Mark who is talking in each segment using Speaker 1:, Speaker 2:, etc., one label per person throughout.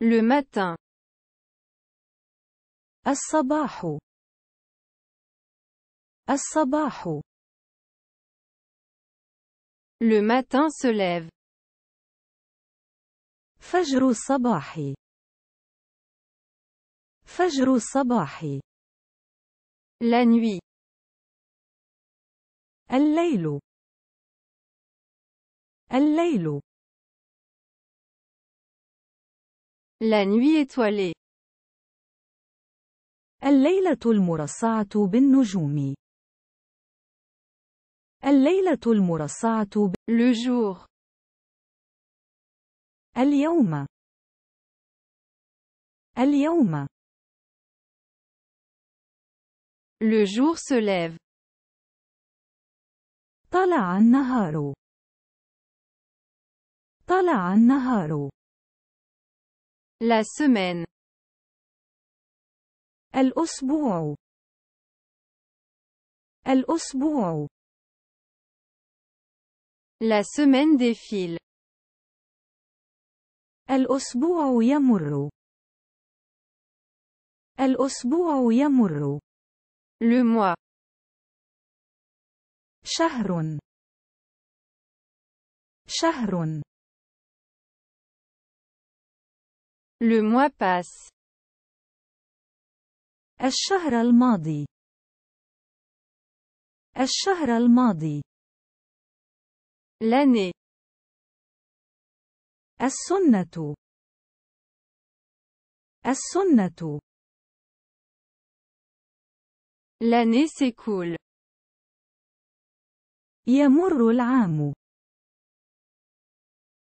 Speaker 1: Le matin. الصباح. الصباح. Le matin se lève. فجر الصباح. فجر الصباح. La nuit. الليل. الليل. La nuit étoilée. الليلة المرصعة بالنجوم. الليلة المرصعة ب... Le jour. اليوم. اليوم. Le jour se lève. طلع النهار. طلع النهار. La semaine. الأسبوع. الأسبوع. La semaine défile. الأسبوع يمر. الأسبوع يمر. Le mois. شهر. شهر. Le mois passe. الشهر الماضي. الشهر الماضي. L'année. السنة. السنة. L'année s'écoule. يمر العام.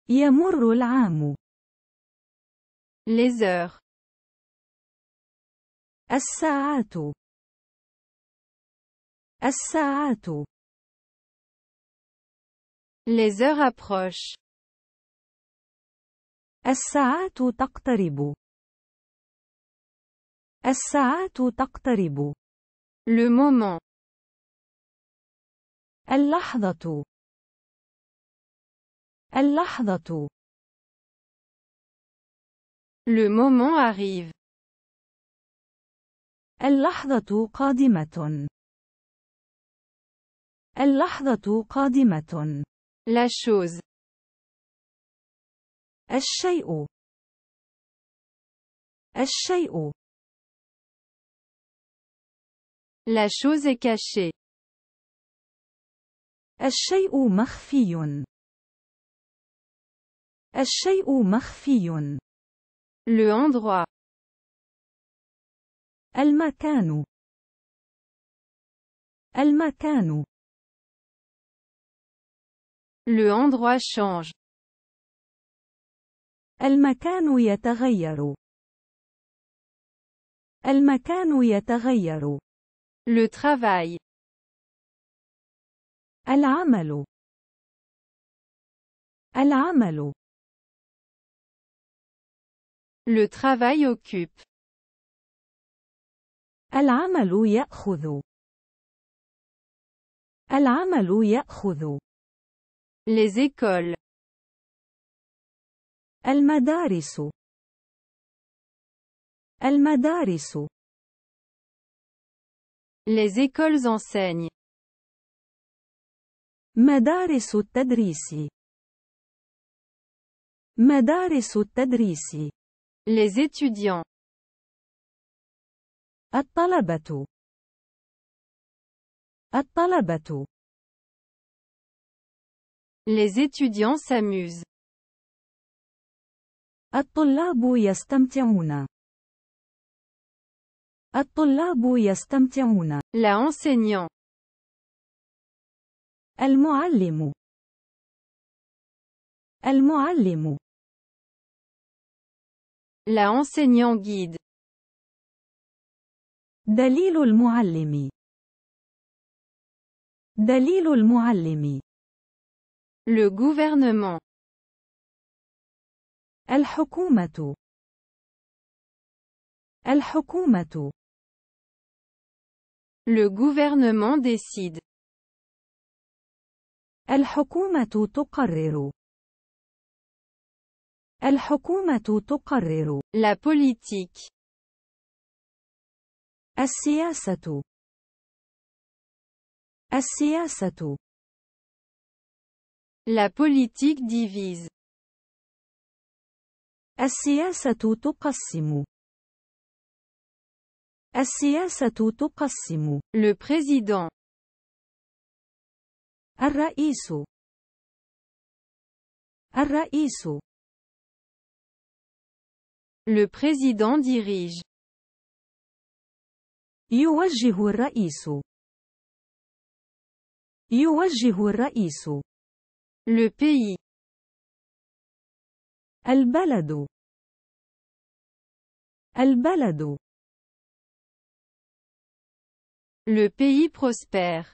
Speaker 1: يمر العام. Les heures. الساعات. الساعات. Les heures approchent. الساعات تقترب. الساعات تقترب. Le moment. اللحظة. اللحظة. Le moment arrive. اللحظة قادمة. اللحظة قادمة. La chose. الشيء. الشيء. La chose est cachée. الشيء مخفي. الشيء مخفي. Le endroit. El makanu El makanu Le endroit change. al makanu yatagayaru. al makanu yatagayaru. Le travail. Al-Amalu. Al-Amalu le travail occupe. alaamalu ya khudoo. alaamalu les écoles. al madarisu. al madarisu. les écoles enseignent. madari tadrisi. madari sotadrisi. Les étudiants. Atta Labatu. Les étudiants s'amusent. Atollabuya Stamtiamuna. Atollah bouyastamtiamuna. La enseignant. El Moa Lemu. El la enseignant guide. دليل المعلم. دليل المعلم. Le gouvernement. الحكومة. الحكومة. Le gouvernement décide. الحكومة تقرر. الحكومة تقرر. La politique. السياسة. السياسة. La politique divise. السياسة تقسم. السياسة تقسم. Le président. الرئيس. الرئيس. Le président dirige. يوجه الرئيس. يوجه الرئيس. Le pays. البلد. البلد. Le pays prospère.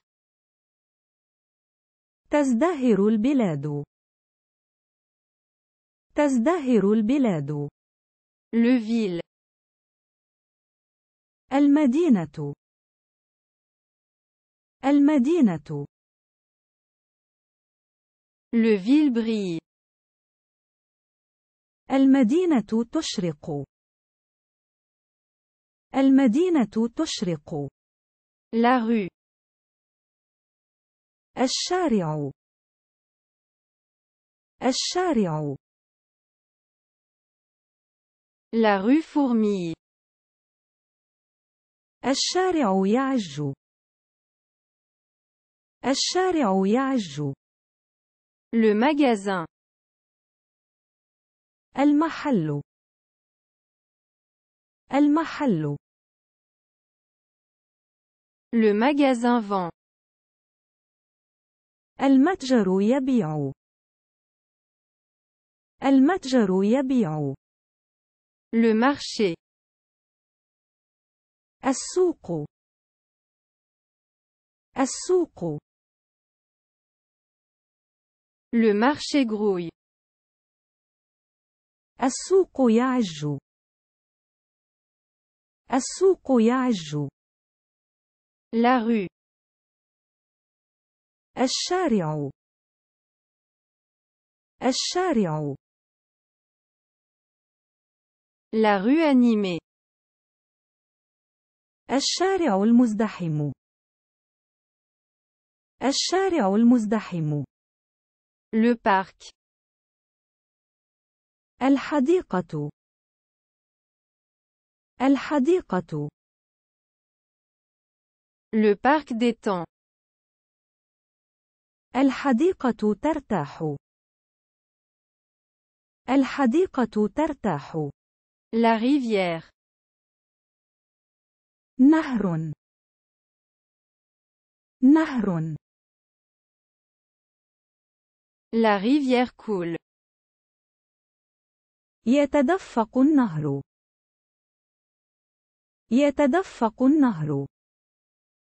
Speaker 1: تزدهر البلاد. تزدهر البلاد. Le ville. المدينة. المدينة. Le ville brille. المدينة تشرق. المدينة تشرق. La rue. الشارع. الشارع. La rue fourmi. Eschare Ouya ajout. Eschare Ouya ajout. Le magasin El Machalo. El Machalo. Le magasin vent. El Macharoo Yabiao. El Macharoo Yabiao. Le marché. السوق. السوق. Le marché grouille. السوق يعج. السوق La rue. الشارع. الشارع. La rue animée. الشارع المزدحم. الشارع المزدحم. Le parc. الحديقة. الحديقة. Le parc détend. الحديقة ترتاح. الحديقة ترتاح. La rivière. نهر. نهر. La rivière coule. يتدفق النهر. يتدفق النهر.